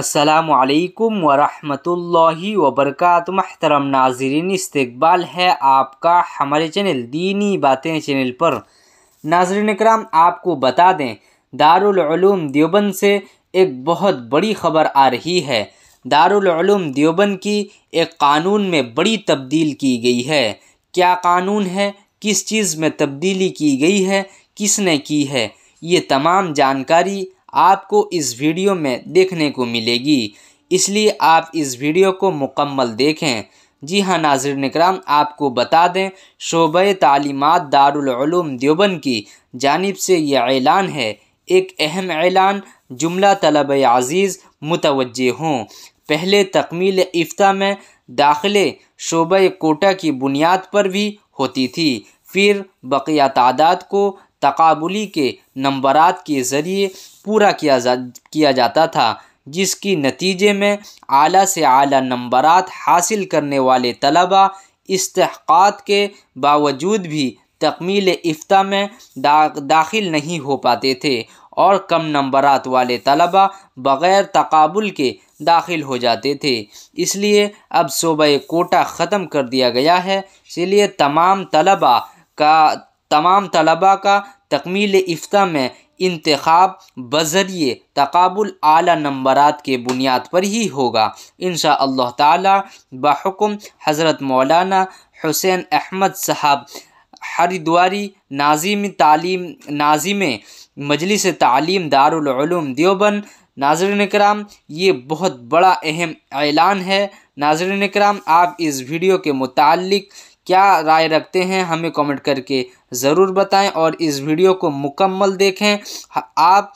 असलकम वरहि वबरक महतरम नाजरीन इस्तबाल है आपका हमारे चैनल दीनी बातें चैनल पर नाजरन कराम आपको बता दें दारूम देवबंद से एक बहुत बड़ी खबर आ रही है दारूम देवबंद की एक कानून में बड़ी तब्दील की गई है क्या कानून है किस चीज़ में तब्दीली की गई है किसने की है ये तमाम जानकारी आपको इस वीडियो में देखने को मिलेगी इसलिए आप इस वीडियो को मुकम्मल देखें जी हाँ नाजिर निकराम आपको बता दें शोब तालीमत दारूम देवबंद की जानब से यह ऐलान है एक अहम ऐलान जुमला तलब आज़ीज़ मुतवजह हों पहले तकमील इफ्ता में दाखिले शोब कोटा की बुनियाद पर भी होती थी फिर बकिया तादाद को तकबुली के नंबरात के ज़रिए पूरा किया जा किया जाता था जिसकी नतीजे में आला से आला नंबरात हासिल करने वाले तलबा इसकात के बावजूद भी तकमील इफ्ता में दा, दाखिल नहीं हो पाते थे और कम नंबरात वाले तलबा बग़ैर तकबुल के दाखिल हो जाते थे इसलिए अब सूबे कोटा ख़त्म कर दिया गया है इसलिए तमाम तलबा का तमाम तलबा का तकमील इफ्ता में इंतखब बजरिए तकबुल आला नंबर के बुनियाद पर ही होगा इन शह तहकुम हज़रत मौलाना हुसैन अहमद साहब हरिद्वारी नाजिम तालीम नाजिम मजलिस तालीम दारूम देवबंद नाजर कराम ये बहुत बड़ा अहम ऐलान है नाजर कराम आप इस वीडियो के मुतालिक क्या राय रखते हैं हमें कमेंट करके ज़रूर बताएं और इस वीडियो को मुकम्मल देखें आप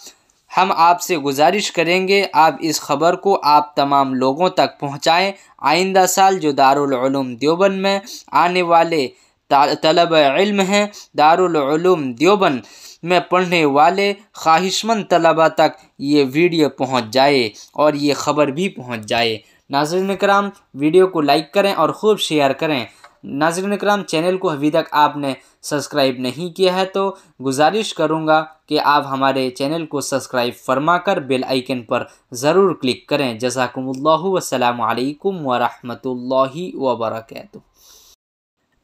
हम आपसे गुजारिश करेंगे आप इस खबर को आप तमाम लोगों तक पहुंचाएं आइंदा साल जो दारुलूम देवबन में आने वाले तलब इल्म हैं दारुलूम देवबंद में पढ़ने वाले ख्वाहिशमंद तलबा तक ये वीडियो पहुंच जाए और ये ख़बर भी पहुंच जाए नाजिन कराम वीडियो को लाइक करें और ख़ूब शेयर करें नाजरन कराम चैनल को अभी तक आपने सब्सक्राइब नहीं किया है तो गुजारिश करूँगा कि आप हमारे चैनल को सब्सक्राइब फरमा कर बेल आइकन पर ज़रूर क्लिक करें जजाकम्ला वसलम वरहमल वबरक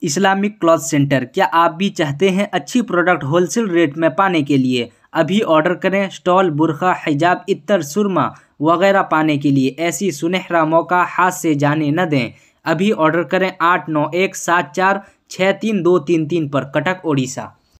इस्लामिक क्लॉथ सेंटर क्या आप भी चाहते हैं अच्छी प्रोडक्ट होलसेल रेट में पाने के लिए अभी ऑर्डर करें स्टॉल बुरखा हिजाब इतर सुरमा वगैरह पाने के लिए ऐसी सुनहरा मौका हाथ से जाने न दें अभी ऑर्डर करें आठ नौ एक सात चार छः तीन दो तीन तीन पर कटक ओडिशा